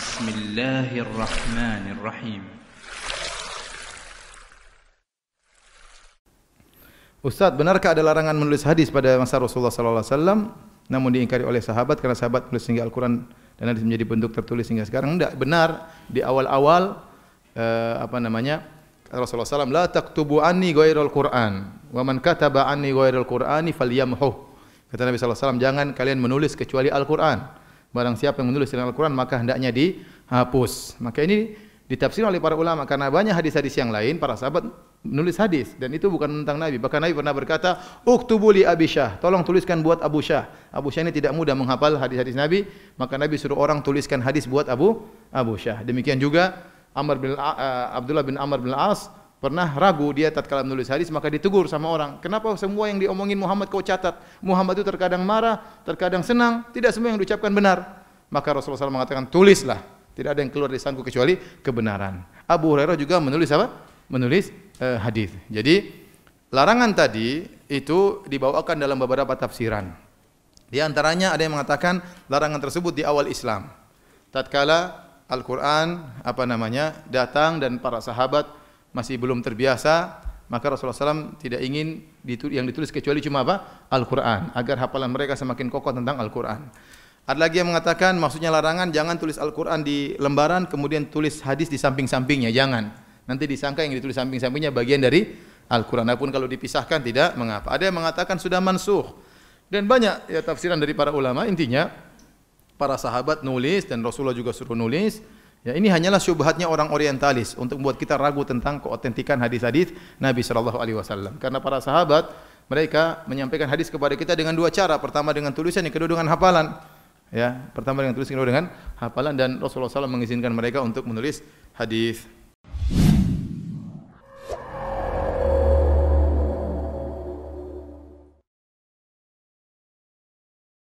بسم الله الرحمن الرحيم Ustaz, benarkah ada larangan menulis hadis pada masa Rasulullah sallallahu alaihi wasallam namun diingkari oleh sahabat karena sahabat menulis hingga Al-Qur'an dan hadis menjadi bentuk tertulis hingga sekarang? Tidak, benar di awal-awal uh, apa namanya? Rasulullah SAW, la taktubu anni ghairul Qur'an wa man kataba anni ghairul Qur'ani falyamhu. Kata Nabi sallallahu alaihi wasallam, jangan kalian menulis kecuali Al-Qur'an barang siapa yang menulis dalam Al-Quran maka hendaknya dihapus. Maka ini ditafsir oleh para ulama karena banyak hadis-hadis yang lain para sahabat menulis hadis dan itu bukan tentang Nabi. Bahkan Nabi pernah berkata, "Uktubuli Abi Syah, tolong tuliskan buat Abu Syah." Abu Syah ini tidak mudah menghafal hadis-hadis Nabi, maka Nabi suruh orang tuliskan hadis buat Abu Abu Syah. Demikian juga Amr bin uh, Abdullah bin Amr bin Al-As pernah ragu dia tatkala menulis hadis maka ditegur sama orang kenapa semua yang diomongin Muhammad kau catat Muhammad itu terkadang marah terkadang senang tidak semua yang diucapkan benar maka Rasulullah SAW mengatakan tulislah tidak ada yang keluar dari sangku kecuali kebenaran Abu Hurairah juga menulis apa menulis uh, hadis jadi larangan tadi itu dibawakan dalam beberapa tafsiran di antaranya ada yang mengatakan larangan tersebut di awal Islam tatkala Al-Qur'an apa namanya datang dan para sahabat masih belum terbiasa, maka Rasulullah SAW tidak ingin ditulis, yang ditulis kecuali cuma apa? Al-Quran. Agar hafalan mereka semakin kokoh tentang Al-Quran. Ada lagi yang mengatakan maksudnya larangan jangan tulis Al-Quran di lembaran kemudian tulis hadis di samping-sampingnya. Jangan. Nanti disangka yang ditulis samping-sampingnya bagian dari Al-Quran. Apun kalau dipisahkan tidak mengapa. Ada yang mengatakan sudah mansuh. Dan banyak ya, tafsiran dari para ulama intinya para sahabat nulis dan Rasulullah juga suruh nulis. Ya, ini hanyalah syubhatnya orang orientalis untuk membuat kita ragu tentang keotentikan hadis-hadis Nabi sallallahu alaihi wasallam. Karena para sahabat mereka menyampaikan hadis kepada kita dengan dua cara, pertama dengan tulisan, yang kedua dengan hafalan. Ya, pertama dengan tulisan, kedua dengan hafalan dan Rasulullah sallallahu mengizinkan mereka untuk menulis hadis.